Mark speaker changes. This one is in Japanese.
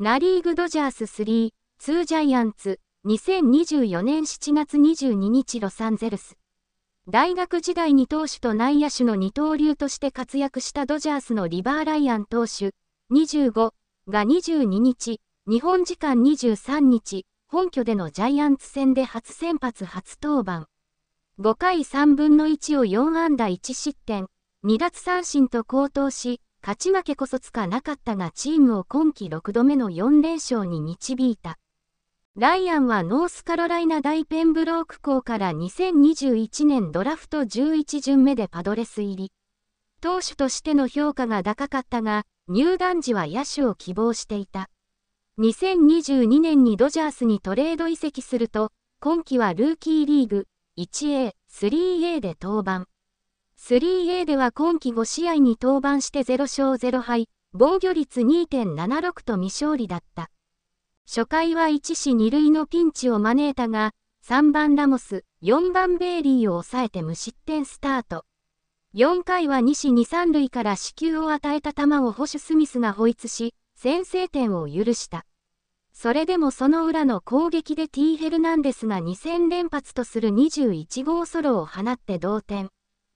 Speaker 1: ナリーグドジャース3、2ジャイアンツ、2024年7月22日ロサンゼルス。大学時代に投手と内野手の二刀流として活躍したドジャースのリバー・ライアン投手、25が22日、日本時間23日、本拠でのジャイアンツ戦で初先発初登板。5回3分の1を4安打1失点、2奪三振と高騰し、勝ち負けこそつかなかったがチームを今季6度目の4連勝に導いた。ライアンはノースカロライナ大ペンブローク校から2021年ドラフト11巡目でパドレス入り。投手としての評価が高かったが、入団時は野手を希望していた。2022年にドジャースにトレード移籍すると、今季はルーキーリーグ 1A、3A で登板。3A では今季5試合に登板して0勝0敗、防御率2.76と未勝利だった。初回は1死2塁のピンチを招いたが、3番ラモス、4番ベイリーを抑えて無失点スタート。4回は2死2三塁から死球を与えた球を保守スミスが保イし、先制点を許した。それでもその裏の攻撃で T ヘルナンデスが2戦連発とする21号ソロを放って同点。